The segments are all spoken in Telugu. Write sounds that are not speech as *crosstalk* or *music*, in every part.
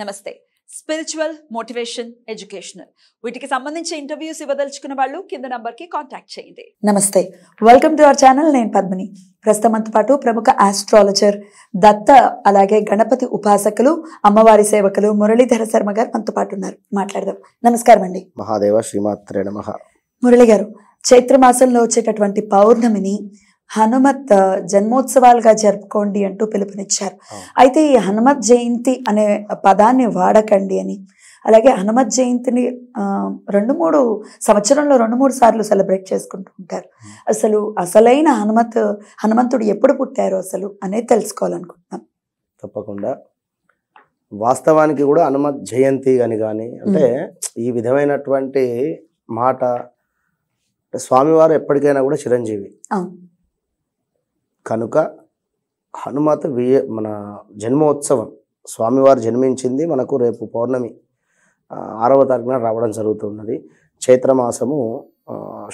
నమస్తే స్పిరిచువల్ మోటివేషన్ ఎడ్యుకేషనల్ వీటికి సంబంధించి ఇంటర్వ్యూస్ ఇవ్వదలుచుకున్న వాళ్ళు కింద కి కాంటాక్ట్ చేయండి నమస్తే వెల్కమ్ టు అవర్ ఛానల్ నేను పద్మిని ప్రస్తుతం పాటు ప్రముఖ ఆస్ట్రాలజర్ దత్త అలాగే గణపతి ఉపాసకులు అమ్మవారి సేవకులు మురళీధర శర్మ గారు మనతో పాటు ఉన్నారు మాట్లాడదాం నమస్కారం అండి మహాదేవ శ్రీమాత్రే నమ మురళి గారు చైత్రమాసంలో వచ్చేటటువంటి పౌర్ణమిని హనుమత్ జన్మోత్సవాలుగా జరుపుకోండి అంటూ పిలుపునిచ్చారు అయితే ఈ హనుమత్ జయంతి అనే పదాన్ని వాడకండి అని అలాగే హనుమత్ జయంతిని రెండు మూడు సంవత్సరంలో రెండు మూడు సార్లు సెలబ్రేట్ చేసుకుంటూ ఉంటారు అసలు అసలైన హనుమత్ హనుమంతుడు ఎప్పుడు పుట్టారు అసలు అనేది తెలుసుకోవాలనుకుంటున్నాం తప్పకుండా వాస్తవానికి కూడా హనుమత్ జయంతి అని కానీ అంటే ఈ విధమైనటువంటి మాట స్వామివారు ఎప్పటికైనా కూడా చిరంజీవి కనుక హనుమాత వియ మన జన్మోత్సవం స్వామివారు జన్మించింది మనకు రేపు పౌర్ణమి ఆరవ తారీఖున రావడం జరుగుతున్నది చైత్రమాసము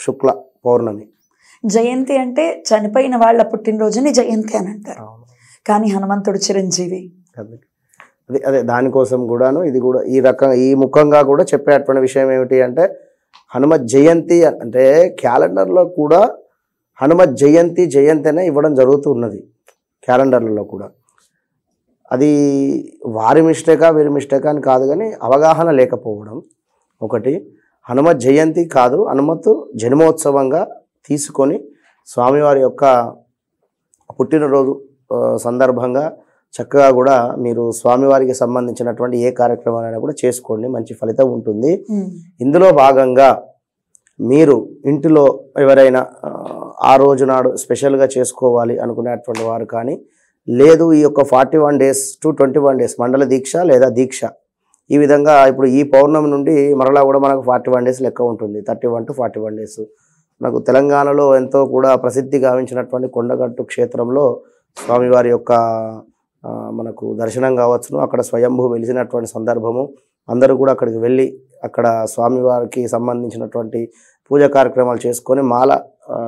శుక్ల పౌర్ణమి జయంతి అంటే చనిపోయిన వాళ్ళ పుట్టినరోజుని జయంతి అని అంటారు కానీ హనుమంతుడు చిరంజీవి అదే అదే దానికోసం కూడాను ఇది కూడా ఈ రకం ఈ ముఖంగా కూడా చెప్పేటువంటి విషయం ఏమిటి అంటే హనుమ జయంతి అంటే క్యాలెండర్లో కూడా హనుమ జయంతి జయంతి ఇవ్వడం జరుగుతూ ఉన్నది క్యాలెండర్లలో కూడా అది వారి మిస్టేకా వీరి మిస్టేకా అని కాదు కానీ అవగాహన లేకపోవడం ఒకటి హనుమ జయంతి కాదు హనుమతు జన్మోత్సవంగా తీసుకొని స్వామివారి యొక్క పుట్టినరోజు సందర్భంగా చక్కగా కూడా మీరు స్వామివారికి సంబంధించినటువంటి ఏ కార్యక్రమాలైనా కూడా చేసుకోండి మంచి ఫలితం ఉంటుంది ఇందులో భాగంగా మీరు ఇంటిలో ఎవరైనా ఆ రోజు నాడు స్పెషల్గా చేసుకోవాలి అనుకునేటువంటి వారు కానీ లేదు ఈ యొక్క forty one days to twenty one days మండల దీక్ష లేదా దీక్ష ఈ విధంగా ఇప్పుడు ఈ పౌర్ణమి నుండి మరలా కూడా మనకు ఫార్టీ వన్ డేస్ లెక్క ఉంటుంది thirty one to forty one days మనకు తెలంగాణలో ఎంతో కూడా ప్రసిద్ధి గావించినటువంటి కొండగట్టు క్షేత్రంలో స్వామివారి యొక్క మనకు దర్శనం కావచ్చును అక్కడ స్వయంభూ వెలిసినటువంటి సందర్భము అందరూ కూడా అక్కడికి వెళ్ళి అక్కడ స్వామివారికి సంబంధించినటువంటి పూజ కార్యక్రమాలు చేసుకొని మాల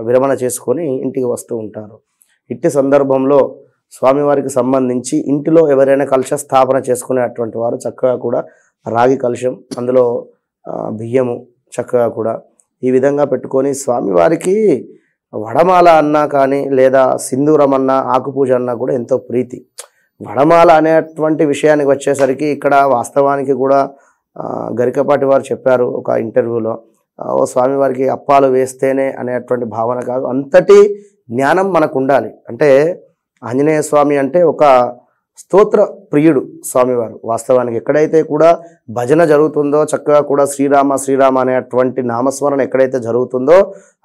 విరమణ చేసుకొని ఇంటికి వస్తూ ఉంటారు ఇట్టి సందర్భంలో స్వామివారికి సంబంధించి ఇంటిలో ఎవరైనా కలుష స్థాపన చేసుకునేటువంటి వారు చక్కగా కూడా రాగి కలుషం అందులో బియ్యము చక్కగా కూడా ఈ విధంగా పెట్టుకొని స్వామివారికి వడమాల అన్నా కానీ లేదా సింధూరం అన్నా ఆకుపూజ అన్నా కూడా ఎంతో ప్రీతి వడమాల అనేటువంటి విషయానికి వచ్చేసరికి ఇక్కడ వాస్తవానికి కూడా గరికపాటి వారు చెప్పారు ఒక ఇంటర్వ్యూలో ఓ స్వామివారికి అప్పాలు వేస్తేనే అనేటువంటి భావన కాదు అంతటి జ్ఞానం మనకు ఉండాలి అంటే ఆంజనేయ స్వామి అంటే ఒక స్తోత్ర ప్రియుడు స్వామివారు వాస్తవానికి ఎక్కడైతే కూడా భజన జరుగుతుందో చక్కగా కూడా శ్రీరామ శ్రీరామ అనేటువంటి నామస్మరణ ఎక్కడైతే జరుగుతుందో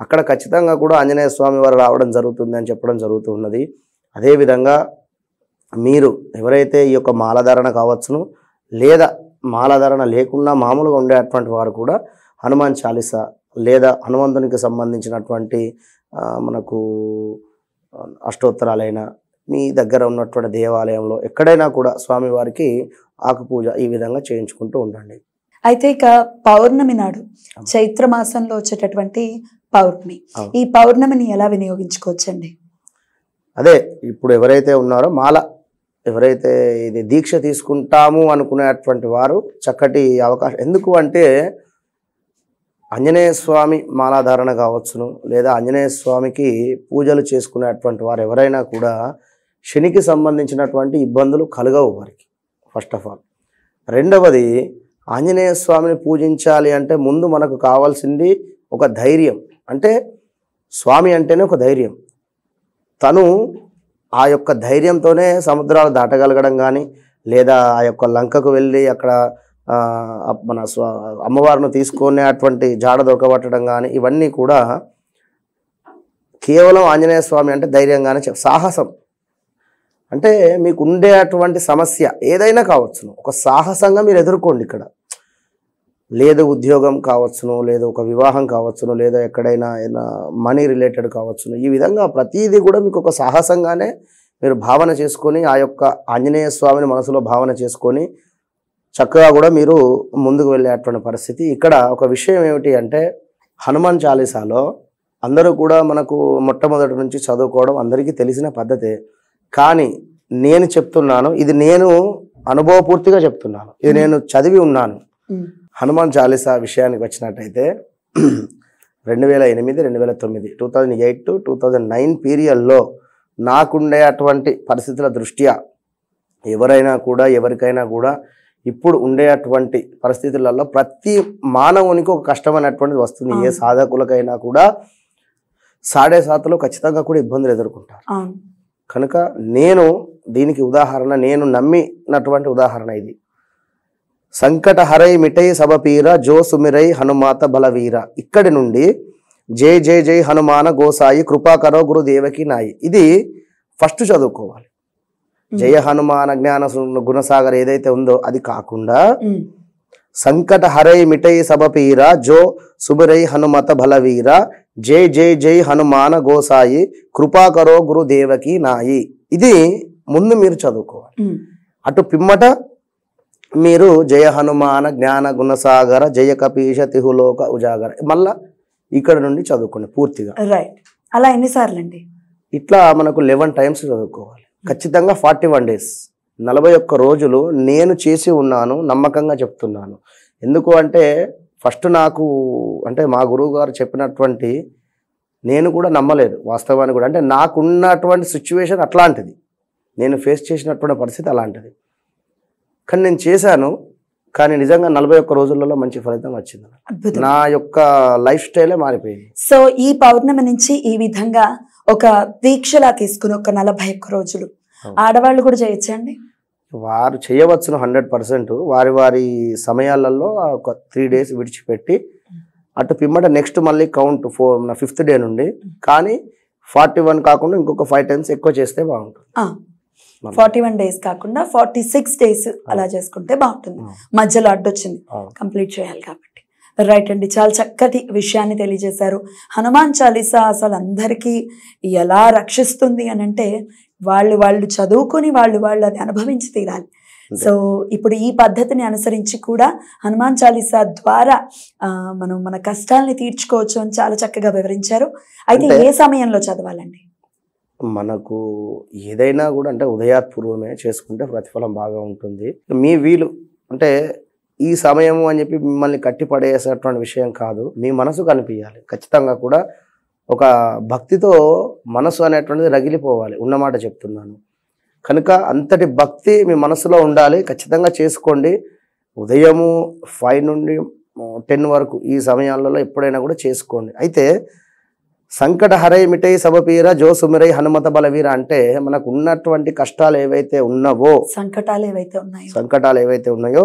అక్కడ ఖచ్చితంగా కూడా ఆంజనేయ స్వామి వారు రావడం జరుగుతుంది అని చెప్పడం జరుగుతున్నది అదేవిధంగా మీరు ఎవరైతే ఈ యొక్క మాలధారణ కావచ్చును లేదా మాలధారణ లేకుండా మామూలుగా ఉండేటువంటి వారు కూడా హనుమాన్ చాలీస లేదా హనుమంతునికి సంబంధించినటువంటి మనకు అష్టోత్తరాలైన మీ దగ్గర ఉన్నటువంటి దేవాలయంలో ఎక్కడైనా కూడా స్వామివారికి ఆకు పూజ ఈ విధంగా చేయించుకుంటూ ఉండండి అయితే ఇక పౌర్ణమి నాడు చైత్ర మాసంలో వచ్చేటటువంటి పౌర్ణమి ఈ పౌర్ణమిని ఎలా వినియోగించుకోవచ్చండి అదే ఇప్పుడు ఎవరైతే ఉన్నారో మాల ఎవరైతే ఇది దీక్ష తీసుకుంటాము అనుకునేటువంటి వారు చక్కటి అవకాశం ఎందుకు అంటే ఆంజనేయ స్వామి మాలాధారణ కావచ్చును లేదా ఆంజనేయ స్వామికి పూజలు చేసుకునేటువంటి వారు ఎవరైనా కూడా శనికి సంబంధించినటువంటి ఇబ్బందులు కలగవు వారికి ఫస్ట్ ఆఫ్ ఆల్ రెండవది ఆంజనేయ స్వామిని పూజించాలి అంటే ముందు మనకు కావాల్సింది ఒక ధైర్యం అంటే స్వామి అంటేనే ఒక ధైర్యం తను ఆ యొక్క ధైర్యంతోనే సముద్రాలు దాటగలగడం కానీ లేదా ఆ యొక్క లంకకు వెళ్ళి అక్కడ మన స్వ అమ్మవారిని తీసుకునే అటువంటి జాడ దొరకబట్టడం కానీ ఇవన్నీ కూడా కేవలం ఆంజనేయ స్వామి అంటే ధైర్యంగానే చెప్ సాహసం అంటే మీకు ఉండే అటువంటి సమస్య ఏదైనా కావచ్చును ఒక సాహసంగా మీరు ఎదుర్కోండి ఇక్కడ లేదు ఉద్యోగం కావచ్చును లేదు ఒక వివాహం కావచ్చును లేదా ఎక్కడైనా ఏదైనా మనీ రిలేటెడ్ కావచ్చును ఈ విధంగా ప్రతీదీ కూడా మీకు ఒక సాహసంగానే మీరు భావన చేసుకొని ఆ యొక్క ఆంజనేయ స్వామిని మనసులో భావన చేసుకొని చక్కగా కూడా మీరు ముందుకు వెళ్ళేటువంటి పరిస్థితి ఇక్కడ ఒక విషయం ఏమిటి అంటే హనుమాన్ చాలీసాలో అందరూ కూడా మనకు మొట్టమొదటి నుంచి చదువుకోవడం అందరికీ తెలిసిన పద్ధతే కానీ నేను చెప్తున్నాను ఇది నేను అనుభవపూర్తిగా చెప్తున్నాను ఇది నేను చదివి ఉన్నాను హనుమాన్ చాలీసా విషయానికి వచ్చినట్టయితే రెండు వేల ఎనిమిది రెండు వేల తొమ్మిది two thousand eight to two thousand nine పీరియడ్లో నాకుండే అటువంటి పరిస్థితుల దృష్ట్యా ఎవరైనా కూడా ఎవరికైనా కూడా ఇప్పుడు ఉండేటువంటి పరిస్థితులలో ప్రతి మానవునికి ఒక కష్టమైనటువంటిది వస్తుంది ఏ సాధకులకైనా కూడా సాడే సాతలో ఖచ్చితంగా కూడా ఇబ్బందులు ఎదుర్కొంటారు కనుక నేను దీనికి ఉదాహరణ నేను నమ్మినటువంటి ఉదాహరణ ఇది సంకటహరై మిఠై సభపీర జో సుమిరై హనుమాత బలవీర ఇక్కడి నుండి జై జై జై హనుమాన గోసాయి కృపాకరో గురు దేవకి నాయి ఇది ఫస్ట్ చదువుకోవాలి జయ హనుమాన జ్ఞాన గుణసాగర్ ఏదైతే ఉందో అది కాకుండా సంకట హరై మిటై సబపీర జో సుబరై హనుమత బలవీర జై జై జై హనుమాన గోసాయి కృపాకరో గురుదేవకి నాయి ఇది ముందు మీరు చదువుకోవాలి అటు పిమ్మట మీరు జయ హనుమాన జ్ఞాన గుణసాగర జయ కపీష తిహులోక ఉజాగర మళ్ళా ఇక్కడ నుండి చదువుకోండి పూర్తిగా రైట్ అలా ఎన్నిసార్లు అండి ఇట్లా మనకు లెవెన్ టైమ్స్ చదువుకోవాలి ఖచ్చితంగా ఫార్టీ వన్ డేస్ నలభై ఒక్క రోజులు నేను చేసి ఉన్నాను నమ్మకంగా చెప్తున్నాను ఎందుకు అంటే ఫస్ట్ నాకు అంటే మా గురువు గారు చెప్పినటువంటి నేను కూడా నమ్మలేదు వాస్తవాన్ని కూడా అంటే నాకున్నటువంటి సిచ్యువేషన్ అట్లాంటిది నేను ఫేస్ చేసినటువంటి పరిస్థితి అలాంటిది కానీ నేను చేశాను కానీ నిజంగా నలభై ఒక్క రోజులలో మంచి ఫలితం వచ్చింది నా యొక్క లైఫ్ స్టైలే మారిపోయింది సో ఈ పౌర్ణమి నుంచి ఈ విధంగా ఒక దీక్షలా తీసుకుని ఒక నలభై ఒక్క రోజులు ఆడవాళ్ళు కూడా చేయొచ్చండి వారు చేయవచ్చును హండ్రెడ్ పర్సెంట్ వారి వారి సమయాలలో ఒక త్రీ డేస్ విడిచిపెట్టి అటు పిమ్మట నెక్స్ట్ మళ్ళీ కౌంట్ ఫోర్ ఫిఫ్త్ డే నుండి కానీ ఫార్టీ వన్ కాకుండా ఇంకొక ఫైవ్ టైమ్స్ ఎక్కువ చేస్తే బాగుంటుంది ఫార్టీ వన్ డేస్ కాకుండా ఫార్టీ సిక్స్ డేస్ అలా చేసుకుంటే బాగుంటుంది మధ్యలో అడ్డొచ్చింది కంప్లీట్ చేయాలి కాబట్టి రైట్ అండి చాలా చక్కటి విషయాన్ని తెలియజేశారు హనుమాన్ చాలీసా అసలు అందరికీ ఎలా రక్షిస్తుంది అని అంటే వాళ్ళు వాళ్ళు చదువుకొని వాళ్ళు వాళ్ళు అది అనుభవించి తీరాలి సో ఇప్పుడు ఈ పద్ధతిని అనుసరించి కూడా హనుమాన్ చాలీసా ద్వారా మనం మన కష్టాలని తీర్చుకోవచ్చు అని చాలా చక్కగా వివరించారు అయితే ఏ సమయంలో చదవాలండి మనకు ఏదైనా కూడా అంటే ఉదయాత్పూర్వమే చేసుకుంటే ప్రతిఫలం బాగా ఉంటుంది మీ వీలు అంటే ఈ సమయము అని చెప్పి మిమ్మల్ని కట్టిపడేసినటువంటి విషయం కాదు మీ మనసు కనిపించాలి ఖచ్చితంగా కూడా ఒక భక్తితో మనసు అనేటువంటిది రగిలిపోవాలి ఉన్నమాట చెప్తున్నాను కనుక అంతటి భక్తి మీ మనసులో ఉండాలి ఖచ్చితంగా చేసుకోండి ఉదయము ఫైవ్ నుండి టెన్ వరకు ఈ సమయాలలో ఎప్పుడైనా కూడా చేసుకోండి అయితే సంకట హరై మిటై సభపీర జోసుమిరై హనుమత బలవీర అంటే మనకు ఉన్నటువంటి కష్టాలు ఏవైతే ఉన్నావో సంకటాలు ఏవైతే ఉన్నాయో సంకటాలు ఏవైతే ఉన్నాయో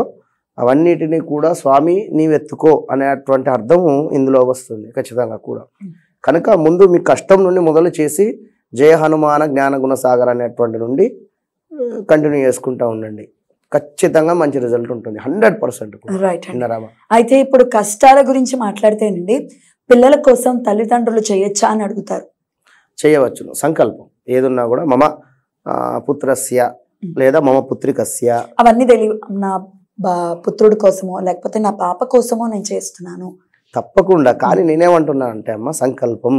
అవన్నిటినీ కూడా స్వామి నీవెత్తుకో అనేటువంటి అర్థము ఇందులో వస్తుంది ఖచ్చితంగా కూడా కనుక ముందు మీ కష్టం నుండి మొదలు చేసి జయ హనుమాన జ్ఞానగుణ సాగర్ అనేటువంటి నుండి కంటిన్యూ చేసుకుంటూ ఉండండి ఖచ్చితంగా మంచి రిజల్ట్ ఉంటుంది హండ్రెడ్ పర్సెంట్ రైట్ అయితే ఇప్పుడు కష్టాల గురించి మాట్లాడితేనండి పిల్లల కోసం తల్లిదండ్రులు చేయొచ్చా అని అడుగుతారు చేయవచ్చును సంకల్పం ఏదున్నా కూడా మమ పుత్రస్య లేదా మమ పుత్రికస్య అవన్నీ తెలియ నా పుత్రుడి కోసమో లేకపోతే నా పాప కోసమో నేను చేస్తున్నాను తప్పకుండా కానీ నేనేమంటున్నా అంటే అమ్మ సంకల్పం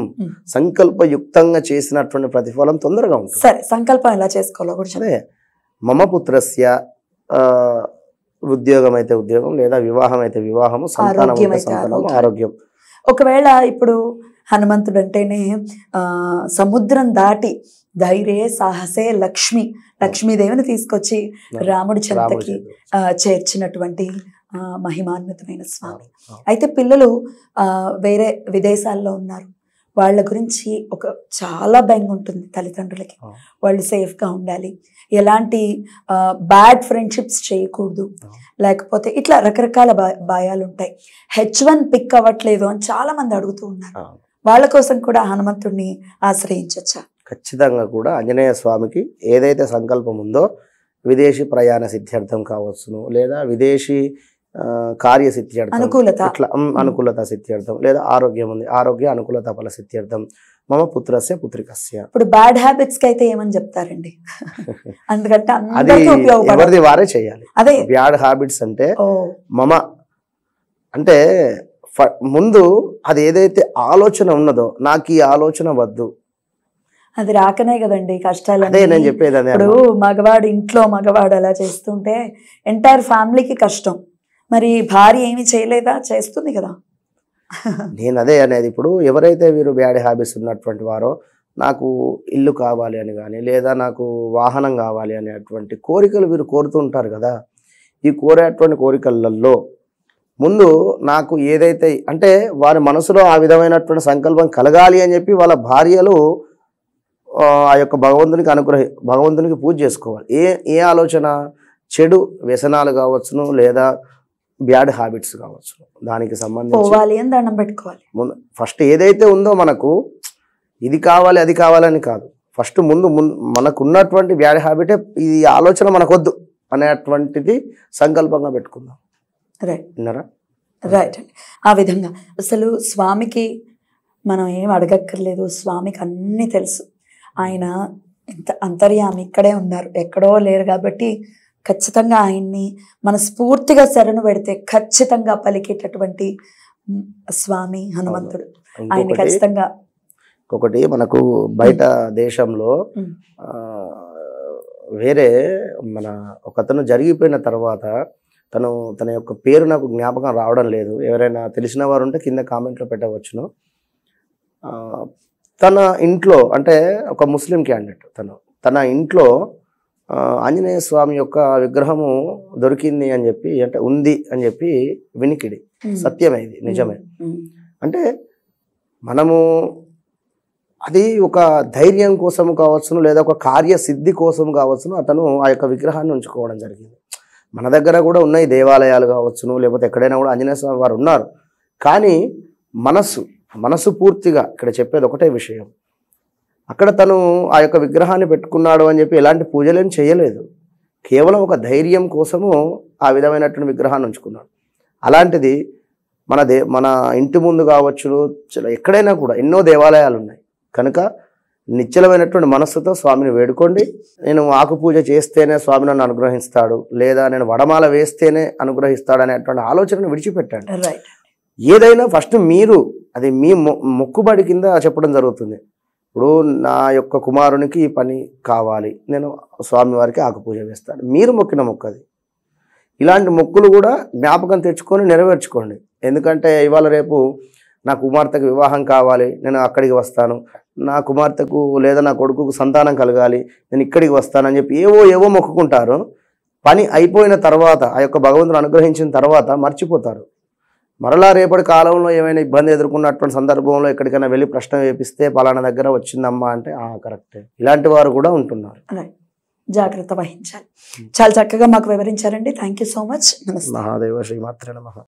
సంకల్పయుక్తంగా చేసినటువంటి ప్రతిఫలం తొందరగా ఉంటుంది సరే సంకల్పం ఎలా చేసుకోవాలో కూడా సరే మమ పుత్రస్య ఉద్యోగం అయితే ఉద్యోగం లేదా వివాహం అయితే వివాహము సంతానం ఆరోగ్యం ఒకవేళ ఇప్పుడు హనుమంతుడు అంటేనే సముద్రం దాటి ధైర్యే సాహసే లక్ష్మి లక్ష్మీదేవిని తీసుకొచ్చి రాముడి చెంతకి చేర్చినటువంటి మహిమాన్వితమైన స్వామి అయితే పిల్లలు వేరే విదేశాల్లో ఉన్నారు వాళ్ళ గురించి ఒక చాలా భయంగా ఉంటుంది తల్లిదండ్రులకి వాళ్ళు సేఫ్గా ఉండాలి ఎలాంటి బ్యాడ్ ఫ్రెండ్షిప్స్ చేయకూడదు లేకపోతే ఇట్లా రకరకాల భయాలు ఉంటాయి హెచ్ వన్ పిక్ అవ్వట్లేదు అని చాలామంది అడుగుతూ ఉన్నారు వాళ్ళ కోసం కూడా హనుమంతుడిని ఆశ్రయించచ్చా ఖచ్చితంగా కూడా ఆంజనేయ స్వామికి ఏదైతే సంకల్పం ఉందో విదేశీ ప్రయాణ సిద్ధ్యర్థం కావచ్చును లేదా విదేశీ కార్య సిద్ధ్యర్థం అనుకూలత ఇట్లా అనుకూలత సిద్ధ్యర్థం లేదా ఆరోగ్యం ఉంది ఆరోగ్య అనుకూలత ఫల సిద్ధ్యర్థం మమ పుత్రస్య పుత్రికస్య ఇప్పుడు బ్యాడ్ హ్యాబిట్స్ కి అయితే ఏమని చెప్తారండి *laughs* అందుకంటే అది ఎవరిది వారే చేయాలి అదే బ్యాడ్ హ్యాబిట్స్ అంటే మమ అంటే ముందు అది ఏదైతే ఆలోచన ఉన్నదో నాకు ఈ ఆలోచన వద్దు అది రాకనే కదండి కష్టాలు అదే చెప్పేది ఇప్పుడు మగవాడు ఇంట్లో మగవాడు అలా చేస్తుంటే ఎంటైర్ ఫ్యామిలీకి కష్టం మరి భార్య ఏమి చేయలేదా చేస్తుంది కదా నేను అదే అనేది ఇప్పుడు ఎవరైతే వీరు బ్యాడ్ హ్యాబిట్స్ ఉన్నటువంటి వారో నాకు ఇల్లు కావాలి అని కానీ లేదా నాకు వాహనం కావాలి అనేటువంటి కోరికలు వీరు కోరుతుంటారు కదా ఈ కోరేటువంటి కోరికలలో ముందు నాకు ఏదైతే అంటే వారి మనసులో ఆ విధమైనటువంటి సంకల్పం కలగాలి అని చెప్పి వాళ్ళ భార్యలు ఆ యొక్క భగవంతునికి అనుగ్రహ భగవంతునికి పూజ చేసుకోవాలి ఏ ఏ ఆలోచన చెడు వ్యసనాలు కావచ్చును లేదా బ్యాడ్ హ్యాబిట్స్ కావచ్చు దానికి సంబంధించి దండం పెట్టుకోవాలి ఫస్ట్ ఏదైతే ఉందో మనకు ఇది కావాలి అది కావాలని కాదు ఫస్ట్ ముందు మనకున్నటువంటి బ్యాడ్ హ్యాబిటే ఇది ఆలోచన మనకొద్దు అనేటువంటిది సంకల్పంగా పెట్టుకుందాం రైట్ విన్నారా రైట్ అండి ఆ విధంగా అసలు స్వామికి మనం ఏం అడగక్కర్లేదు స్వామికి అన్నీ తెలుసు ఆయన ఎంత అంతర్యామి ఇక్కడే ఉన్నారు ఎక్కడో లేరు కాబట్టి ఖచ్చితంగా ఆయన్ని మన స్ఫూర్తిగా శరణు పెడితే ఖచ్చితంగా పలికేటటువంటి స్వామి హనుమంతుడు ఆయన ఖచ్చితంగా ఒకటి మనకు బయట దేశంలో వేరే మన ఒకతను జరిగిపోయిన తర్వాత తను తన యొక్క పేరు నాకు జ్ఞాపకం రావడం లేదు ఎవరైనా తెలిసిన వారు ఉంటే కింద కామెంట్లో పెట్టవచ్చును తన ఇంట్లో అంటే ఒక ముస్లిం క్యాండిడేట్ తను తన ఇంట్లో ఆంజనేయ స్వామి యొక్క విగ్రహము దొరికింది అని చెప్పి అంటే ఉంది అని చెప్పి వినికిడి సత్యమే ఇది నిజమే అంటే మనము అది ఒక ధైర్యం కోసము కావచ్చును లేదా ఒక కార్యసిద్ధి కోసం కావచ్చును అతను ఆ యొక్క విగ్రహాన్ని ఉంచుకోవడం జరిగింది మన దగ్గర కూడా ఉన్నాయి దేవాలయాలు కావచ్చును లేకపోతే ఎక్కడైనా కూడా ఆంజనేయ స్వామి వారు ఉన్నారు కానీ మనస్సు మనసు పూర్తిగా ఇక్కడ చెప్పేది ఒకటే విషయం అక్కడ తను ఆ యొక్క విగ్రహాన్ని పెట్టుకున్నాడు అని చెప్పి ఎలాంటి పూజలేం చేయలేదు కేవలం ఒక ధైర్యం కోసము ఆ విధమైనటువంటి విగ్రహాన్ని ఉంచుకున్నాడు అలాంటిది మన దే మన ఇంటి ముందు కావచ్చు ఎక్కడైనా కూడా ఎన్నో దేవాలయాలు ఉన్నాయి కనుక నిశ్చలమైనటువంటి మనస్సుతో స్వామిని వేడుకోండి నేను ఆకు పూజ చేస్తేనే స్వామి నన్ను అనుగ్రహిస్తాడు లేదా నేను వడమాల వేస్తేనే అనుగ్రహిస్తాడు అనేటువంటి ఆలోచనను విడిచిపెట్టాడు ఏదైనా ఫస్ట్ మీరు అది మీ మొక్కుబడి కింద చెప్పడం జరుగుతుంది ఇప్పుడు నా యొక్క కుమారునికి ఈ పని కావాలి నేను స్వామివారికి ఆకుపూజ వేస్తాను మీరు మొక్కిన మొక్క అది ఇలాంటి మొక్కులు కూడా జ్ఞాపకం తెచ్చుకొని నెరవేర్చుకోండి ఎందుకంటే ఇవాళ రేపు నా కుమార్తెకు వివాహం కావాలి నేను అక్కడికి వస్తాను నా కుమార్తెకు లేదా నా కొడుకుకు సంతానం కలగాలి నేను ఇక్కడికి వస్తాను అని చెప్పి ఏవో ఏవో మొక్కుకుంటారు పని అయిపోయిన తర్వాత ఆ యొక్క భగవంతుడు అనుగ్రహించిన తర్వాత మర్చిపోతారు మరలా రేపటి కాలంలో ఏమైనా ఇబ్బంది ఎదుర్కొన్నటువంటి సందర్భంలో ఎక్కడికైనా వెళ్ళి ప్రశ్న వేపిస్తే పలానా దగ్గర వచ్చిందమ్మా అంటే కరెక్టే ఇలాంటి వారు కూడా ఉంటున్నారు జాగ్రత్త వహించాలి చాలా చక్కగా మాకు వివరించారండి థ్యాంక్ సో మచ్ మహాదేవ శ్రీమాత్ర నమ